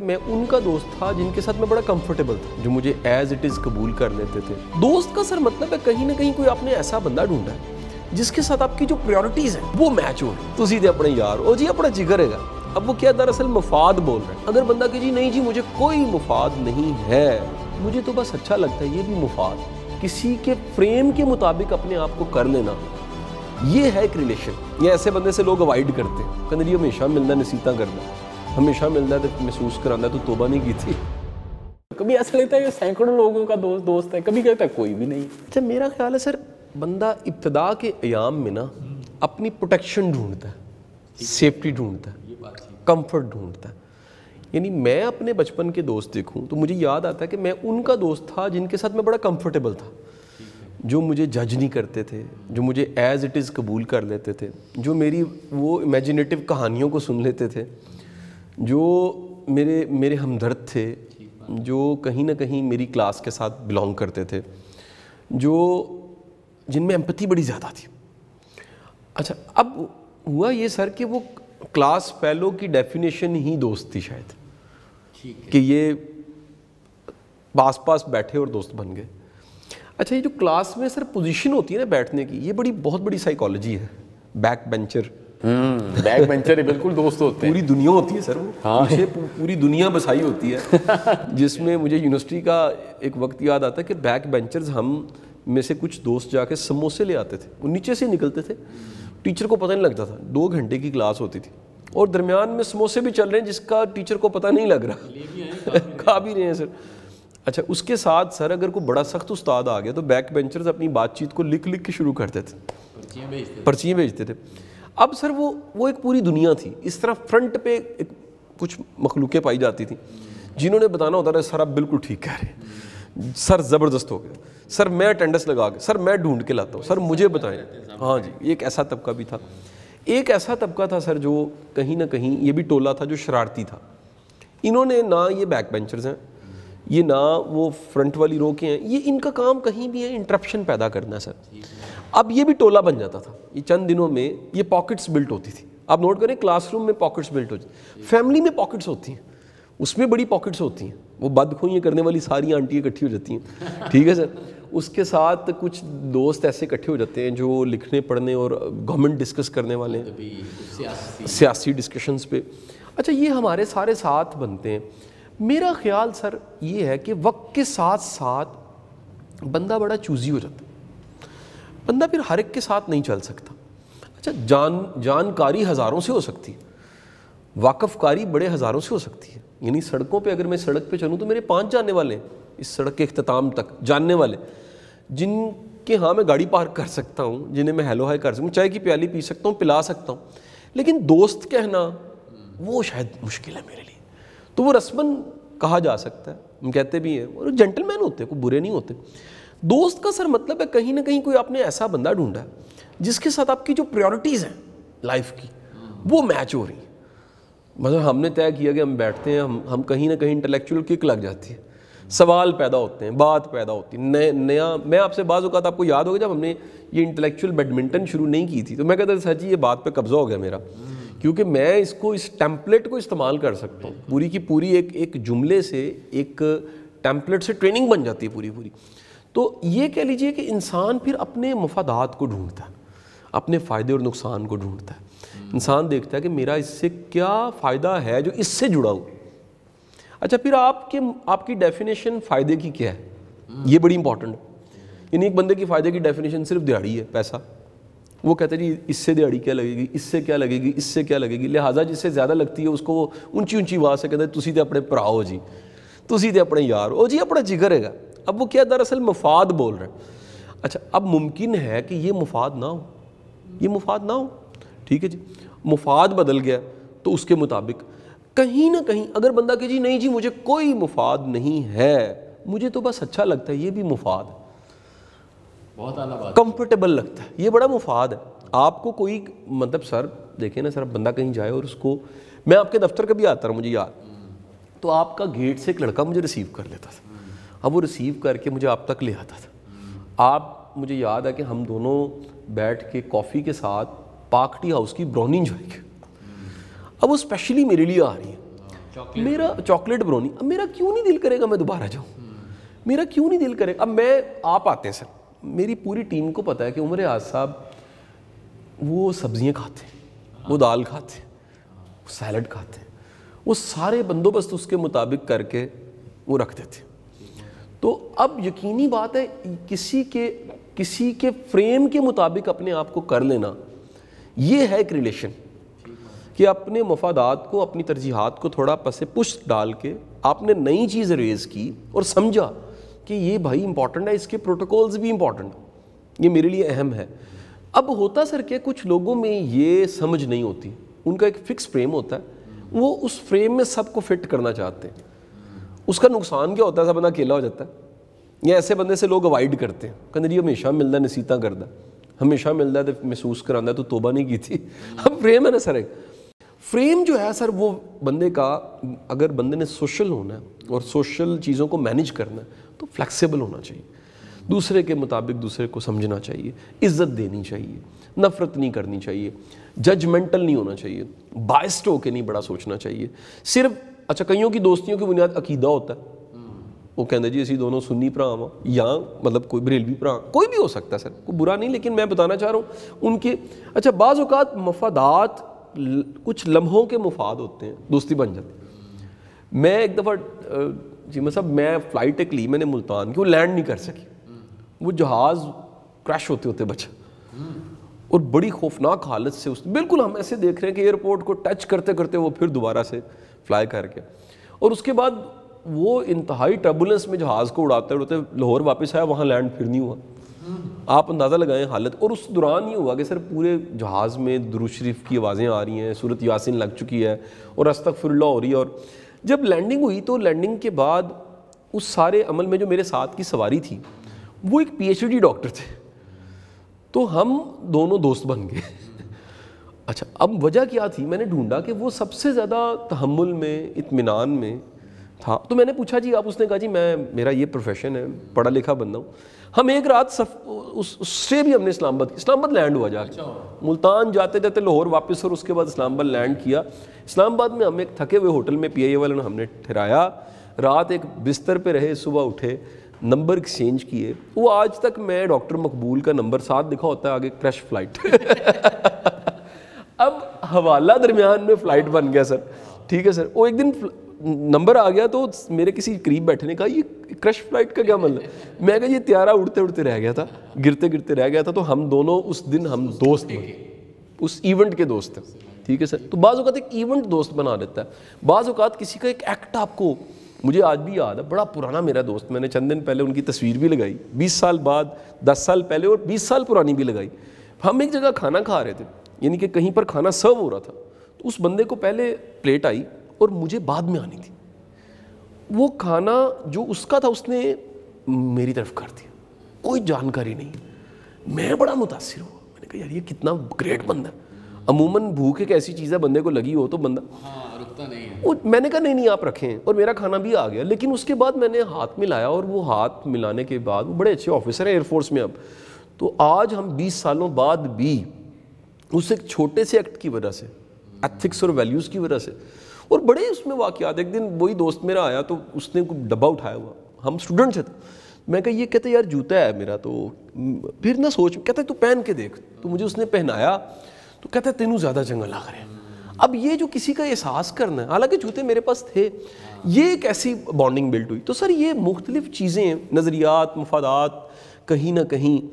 मैं उनका दोस्त था जिनके साथ मैं बड़ा कंफर्टेबल था जो मुझे एज इट इज़ कबूल कर लेते थे दोस्त का सर मतलब है कहीं ना कहीं कोई आपने ऐसा बंदा ढूंढा है जिसके साथ आपकी जो प्रायोरिटीज़ है वो मैच हो तो सीधे अपने यार और जी अपना जिगर है अब वो क्या दरअसल मुफाद बोल रहे हैं अगर बंदा कह जी नहीं जी मुझे कोई मुफाद नहीं है मुझे तो बस अच्छा लगता है ये भी मुफाद किसी के फ्रेम के मुताबिक अपने आप को कर लेना ये है एक रिलेशन ये ऐसे बंदे से लोग अवॉइड करते हैं कंदरियों में शाम मिलना नसीता करना हमेशा मिलता है तो महसूस कराता तो तोबा नहीं की थी कभी ऐसा लगता है कि सैकड़ों लोगों का दोस्त दोस्त है कभी कहता है कोई भी नहीं अच्छा मेरा ख्याल है सर बंदा इब्तदा के अयाम में ना अपनी प्रोटेक्शन ढूंढता है सेफ्टी ढूंढता है कंफर्ट ढूंढता है यानी मैं अपने बचपन के दोस्त देखूं तो मुझे याद आता है कि मैं उनका दोस्त था जिनके साथ मैं बड़ा कंफर्टेबल था जो मुझे जज नहीं करते थे जो मुझे एज़ इट इज़ कबूल कर लेते थे जो मेरी वो इमेजिनेटिव कहानियों को सुन लेते थे जो मेरे मेरे हमदर्द थे जो कहीं ना कहीं मेरी क्लास के साथ बिलोंग करते थे जो जिनमें एम्पति बड़ी ज़्यादा थी अच्छा अब हुआ ये सर कि वो क्लास फेलो की डेफिनेशन ही दोस्त थी शायद कि ये पास पास बैठे और दोस्त बन गए अच्छा ये जो क्लास में सर पोजीशन होती है ना बैठने की ये बड़ी बहुत बड़ी साइकोलॉजी है back bencher hmm, back bencher बिल्कुल दोस्त होते हैं पूरी दुनिया होती है सर वो हाँ पूरी दुनिया बसाई होती है जिसमें मुझे यूनिवर्सिटी का एक वक्त याद आता है कि बैक बेंचर्स हम में से कुछ दोस्त जाके समोसे ले आते थे वो नीचे से निकलते थे टीचर को पता नहीं लगता था दो घंटे की क्लास होती थी और दरमियान में समोसे भी चल रहे हैं जिसका टीचर को पता नहीं लग रहा खा भी रहे हैं सर अच्छा उसके साथ सर अगर कोई बड़ा सख्त उस्ताद आ गया तो बैक बेंचर्स अपनी बातचीत को लिख लिख के शुरू करते थे पर्चियाँ भेजते थे अब सर वो वो एक पूरी दुनिया थी इस तरह फ्रंट पे एक कुछ मखलूकें पाई जाती थी जिन्होंने बताना होता था सर आप बिल्कुल ठीक कह रहे सर ज़बरदस्त हो गया सर मैं अटेंडेंस लगा के सर मैं ढूंढ के लाता हूँ सर मुझे बताएं हाँ जी एक ऐसा तबका भी था एक ऐसा तबका था सर जो कहीं ना कहीं ये भी टोला था जो शरारती था इन्होंने ना ये बैक बेंचर्स हैं ये ना वो फ्रंट वाली रो के हैं ये इनका काम कहीं भी है इंटरप्शन पैदा करना सर अब ये भी टोला बन जाता था ये चंद दिनों में ये पॉकेट्स बिल्ट होती थी आप नोट करें क्लासरूम में पॉकेट्स बिल्ट होती फैमिली में पॉकेट्स होती हैं उसमें बड़ी पॉकेट्स होती हैं वो बद बदखोइयाँ करने वाली सारी आंटी इकट्ठी हो जाती हैं ठीक है सर उसके साथ कुछ दोस्त ऐसे इकट्ठे हो जाते हैं जो लिखने पढ़ने और गवर्नमेंट डिस्कस करने वाले हैं सियासी डिस्कशंस पे अच्छा ये हमारे सारे साथ बनते हैं मेरा ख्याल सर ये है कि वक्त के साथ साथ बंदा बड़ा चूज़ी हो जाता है बंदा फिर हर एक के साथ नहीं चल सकता अच्छा जान जानकारी हज़ारों से हो सकती है वाकफ़कारी बड़े हज़ारों से हो सकती है यानी सड़कों पे अगर मैं सड़क पे चलूँ तो मेरे पाँच जानने वाले हैं इस सड़क के अख्ताम तक जानने वाले जिनके हाँ मैं गाड़ी पार्क कर सकता हूँ जिन्हें मैं हेलो हाई कर सकूँ चाय की प्याली पी सकता हूँ पिला सकता हूँ लेकिन दोस्त कहना वो शायद मुश्किल है मेरे लिए तो वो रस्मन कहा जा सकता है हम कहते भी हैं और जेंटलमैन होते हैं कोई बुरे नहीं होते दोस्त का सर मतलब है कहीं ना कहीं कोई आपने ऐसा बंदा ढूंढा जिसके साथ आपकी जो प्रायोरिटीज़ हैं लाइफ की वो मैच हो रही है मतलब हमने तय किया कि हम बैठते हैं हम हम कहीं ना कहीं इंटेलेक्चुअल किक लग जाती है सवाल पैदा होते हैं बात पैदा होती है नए नया मैं आपसे बाज़ अवत आपको याद होगा जब हमने ये इंटेलेक्चुअल बैडमिंटन शुरू नहीं की थी तो मैं कहता सर जी ये बात पे कब्ज़ा हो गया मेरा क्योंकि मैं इसको इस टेम्पलेट को इस्तेमाल कर सकता हूँ पूरी की पूरी एक एक जुमले से एक टेम्पलेट से ट्रेनिंग बन जाती है पूरी पूरी तो ये कह लीजिए कि इंसान फिर अपने मफादात को ढूंढता है अपने फ़ायदे और नुकसान को ढूंढता है इंसान देखता है कि मेरा इससे क्या फ़ायदा है जो इससे जुड़ा हूँ अच्छा फिर आपके आपकी डेफिनेशन फ़ायदे की क्या है ये बड़ी इंपॉर्टेंट है यानी एक बंदे की फ़ायदे की डेफिनेशन सिर्फ दिहाड़ी है पैसा वो कहता है जी इससे दिहाड़ी क्या लगेगी इससे क्या लगेगी इससे क्या लगेगी लिहाजा जिससे ज़्यादा लगती है उसको वो ऊंची ऊंची आवाज़ से कहते हैं तुसी तो अपने भरा हो जी तुम तो अपने यार हो जी अपना जिगर हैगा अब वो क्या दरअसल मफाद बोल रहे हैं अच्छा अब मुमकिन है कि ये मुफाद ना हो ये मुफाद ना हो ठीक है जी मुफाद बदल गया तो उसके मुताबिक कहीं ना कहीं अगर बंदा कहे जी नहीं जी मुझे कोई मुफाद नहीं है मुझे तो बस अच्छा लगता है ये भी मुफाद है बहुत कंफर्टेबल लगता है ये बड़ा मुफाद है आपको कोई मतलब सर देखे ना सर बंदा कहीं जाए और उसको मैं आपके दफ्तर कभी आता रहा मुझे याद हम्म। तो आपका गेट से एक लड़का मुझे रिसीव कर लेता था अब वो रिसीव करके मुझे आप तक ले आता था आप मुझे याद है कि हम दोनों बैठ के कॉफ़ी के साथ पार्क टी हाउस की ब्राउनी इंजॉय की अब वो स्पेशली मेरे लिए आ रही है चौकलेट मेरा चॉकलेट ब्राउनी अब मेरा क्यों नहीं दिल करेगा मैं दोबारा जाऊँ मेरा क्यों नहीं दिल करेगा अब मैं आप आते हैं सर मेरी पूरी टीम को पता है कि उम्र आज साहब वो सब्जियाँ खाते हैं वो दाल खाते हैं वो सैलड खाते हैं वो सारे बंदोबस्त उसके मुताबिक करके वो रख देते हैं तो अब यकीनी बात है किसी के किसी के फ्रेम के मुताबिक अपने आप को कर लेना ये है एक रिलेशन कि अपने मफादात को अपनी तरजीहत को थोड़ा पसे पुश्त डाल के आपने नई चीज़ रेज़ की और समझा कि ये भाई इंपॉर्टेंट है इसके प्रोटोकॉल्स भी इंपॉर्टेंट ये मेरे लिए अहम है अब होता सर के कुछ लोगों में ये समझ नहीं होती उनका एक फ़िक्स फ्रेम होता है वो उस फ्रेम में सबको फिट करना चाहते हैं उसका नुकसान क्या होता है ऐसा बंदा अकेला हो जाता है या ऐसे बंदे से लोग अवॉइड करते हैं कहते जी हमेशा मिलता नसीता करता हमेशा मिलता तो महसूस कराता तो तोबा नहीं की थी अब फ्रेम है ना सर एक फ्रेम जो है सर वो बंदे का अगर बंदे ने सोशल होना है और सोशल चीज़ों को मैनेज करना है तो फ्लेक्सिबल होना चाहिए दूसरे के मुताबिक दूसरे को समझना चाहिए इज्जत देनी चाहिए नफ़रत नहीं करनी चाहिए जजमेंटल नहीं होना चाहिए बायस्ड होकर नहीं बड़ा सोचना चाहिए सिर्फ अच्छा कईयों की दोस्तियों की बुनियाद अकीदा होता है वो कहते जी असी दोनों सुन्नी भरा वा या मतलब कोई बरेलवी भरा कोई भी हो सकता है सर कोई बुरा नहीं लेकिन मैं बताना चाह रहा हूँ उनके अच्छा बाज़ात मफादात कुछ लम्हों के मुफाद होते हैं दोस्ती बन जाती मैं एक दफ़ा जी मैं साहब मैं फ़्लाइट एक ली मैंने मुल्तान की वो लैंड नहीं कर सकी वो जहाज़ क्रैश होते होते बचा और बड़ी खौफनाक हालत से उस बिल्कुल हम ऐसे देख रहे हैं कि एयरपोर्ट को टच करते करते वो फिर दोबारा से फ्लाई करके और उसके बाद वो इंतहाई टर्बुलेंस में जहाज़ को उड़ाते उड़ाते लाहौर वापस आया वहाँ लैंड फिर नहीं हुआ हम्म। आप अंदाज़ा लगाएं हालत और उस दौरान ये हुआ कि सर पूरे जहाज़ में दुरुशरीफ की आवाज़ें आ रही हैं सूरत यासिन लग चुकी है और अस्तक फिरला हो रही है और जब लैंडिंग हुई तो लैंडिंग के बाद उस सारे अमल में जो मेरे साथ की सवारी थी वो एक पीएचडी डॉक्टर थे तो हम दोनों दोस्त बन गए अच्छा अब वजह क्या थी मैंने ढूंढा कि वो सबसे ज़्यादा तहमुल में इतमान में था तो मैंने पूछा जी आप उसने कहा जी मैं मेरा ये प्रोफेशन है पढ़ा लिखा बंदा हूँ हम एक रात सफ उस उससे भी हमने इस्लामाबाद इस्लामाबाद लैंड हुआ जाके अच्छा। मुल्तान जाते जाते लाहौर वापस और उसके बाद इस्लामाबाद लैंड किया इस्लामाबाद में हम एक थके हुए होटल में पी आई वाले ने हमने ठहराया रात एक बिस्तर पर रहे सुबह उठे नंबर एक्सचेंज किए वो आज तक मैं डॉक्टर मकबूल का नंबर साथ लिखा होता है आगे क्रैश फ्लाइट अब हवाला दरमियान में फ़्लाइट बन गया सर ठीक है सर वो एक दिन नंबर आ गया तो मेरे किसी करीब बैठने का ये क्रश फ्लाइट का क्या मतलब मैं कहा ये त्यारा उड़ते उड़ते रह गया था गिरते गिरते रह गया था तो हम दोनों उस दिन हम दोस्त बने उस इवेंट के दोस्त हैं ठीक है सर तो बाज़ात एक इवेंट दोस्त बना देता है बाज़ात किसी का एक एक्ट आपको मुझे आज भी याद है बड़ा पुराना मेरा दोस्त मैंने चंद दिन पहले उनकी तस्वीर भी लगाई बीस साल बाद दस साल पहले और बीस साल पुरानी भी लगाई हम एक जगह खाना खा रहे थे यानी कि कहीं पर खाना सर्व हो रहा था तो उस बंदे को पहले प्लेट आई और मुझे बाद में आनी थी वो खाना जो उसका था उसने मेरी तरफ कर दिया कोई जानकारी नहीं मैं बड़ा मुतासर हुआ मैंने कहा यार ये कितना ग्रेट बंदा अमूमन भूख एक ऐसी चीज़ है बंदे को लगी हो तो बंदा हाँ, रुकता नहीं है वो मैंने कहा नहीं नहीं आप रखें और मेरा खाना भी आ गया लेकिन उसके बाद मैंने हाथ मिलाया और वो हाथ मिलाने के बाद वो बड़े अच्छे ऑफिसर हैं एयरफोर्स में अब तो आज हम 20 सालों बाद भी उस एक छोटे से एक्ट की वजह से एथिक्स और वैल्यूज़ की वजह से और बड़े उसमें वाक़ात एक दिन वही दोस्त मेरा आया तो उसने कुछ डब्बा उठाया हुआ हम स्टूडेंट थे तो। मैं कहा ये कहते यार जूता है मेरा तो फिर ना सोच कहते तू पहन के देख तो मुझे उसने पहनाया तो कहते तेनू ज़्यादा चंगा लग रहा है अब ये जो किसी का एहसास करना है हालांकि जूते मेरे पास थे ये एक ऐसी बॉन्डिंग बिल्ट हुई तो सर ये मुख्तलिफ चीज़ें नज़रियात मफादात कहीं ना कहीं